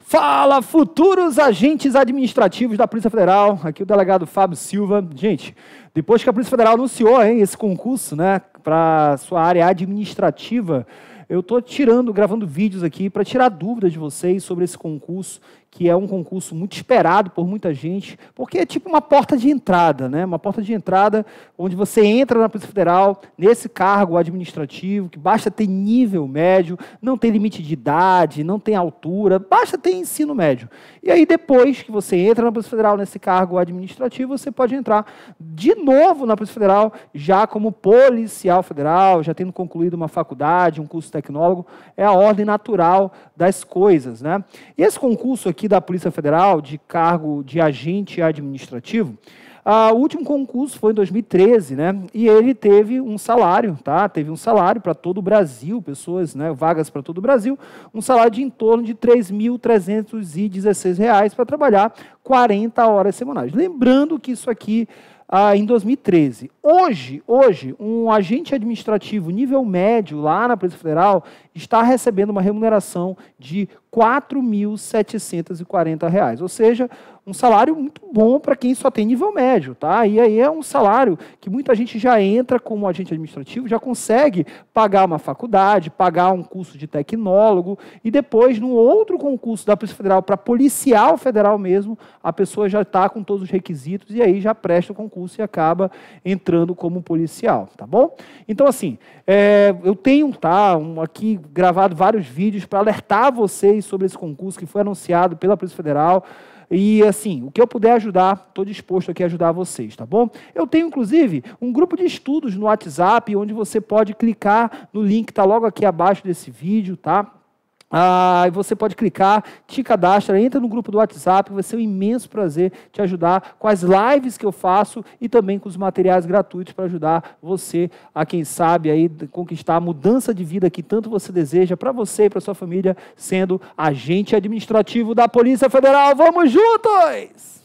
Fala, futuros agentes administrativos da Polícia Federal. Aqui o delegado Fábio Silva. Gente, depois que a Polícia Federal anunciou hein, esse concurso né, para sua área administrativa, eu estou tirando, gravando vídeos aqui para tirar dúvidas de vocês sobre esse concurso, que é um concurso muito esperado por muita gente, porque é tipo uma porta de entrada, né? Uma porta de entrada onde você entra na Polícia Federal nesse cargo administrativo, que basta ter nível médio, não tem limite de idade, não tem altura, basta ter ensino médio. E aí depois que você entra na Polícia Federal nesse cargo administrativo, você pode entrar de novo na Polícia Federal já como policial federal, já tendo concluído uma faculdade, um curso técnico tecnólogo, é a ordem natural das coisas. Né? E esse concurso aqui da Polícia Federal, de cargo de agente administrativo, ah, o último concurso foi em 2013, né? E ele teve um salário, tá? Teve um salário para todo o Brasil, pessoas, né? Vagas para todo o Brasil, um salário de em torno de R$ 3.316 para trabalhar 40 horas semanais. Lembrando que isso aqui ah, em 2013. Hoje, hoje, um agente administrativo nível médio lá na Polícia Federal está recebendo uma remuneração de R$ 4.740, ou seja, um salário muito bom para quem só tem nível médio, tá? E aí é um salário que muita gente já entra como agente administrativo, já consegue pagar uma faculdade, pagar um curso de tecnólogo e depois num outro concurso da Polícia Federal para policial federal mesmo, a pessoa já está com todos os requisitos e aí já presta o concurso e acaba entrando como policial, tá bom? Então, assim, é, eu tenho tá, um, aqui gravado vários vídeos para alertar vocês sobre esse concurso que foi anunciado pela Polícia Federal. E assim, o que eu puder ajudar, estou disposto aqui a ajudar vocês, tá bom? Eu tenho, inclusive, um grupo de estudos no WhatsApp, onde você pode clicar no link que está logo aqui abaixo desse vídeo, tá? Ah, você pode clicar, te cadastra, entra no grupo do WhatsApp, vai ser um imenso prazer te ajudar com as lives que eu faço e também com os materiais gratuitos para ajudar você a, quem sabe, aí, conquistar a mudança de vida que tanto você deseja para você e para sua família, sendo agente administrativo da Polícia Federal. Vamos juntos!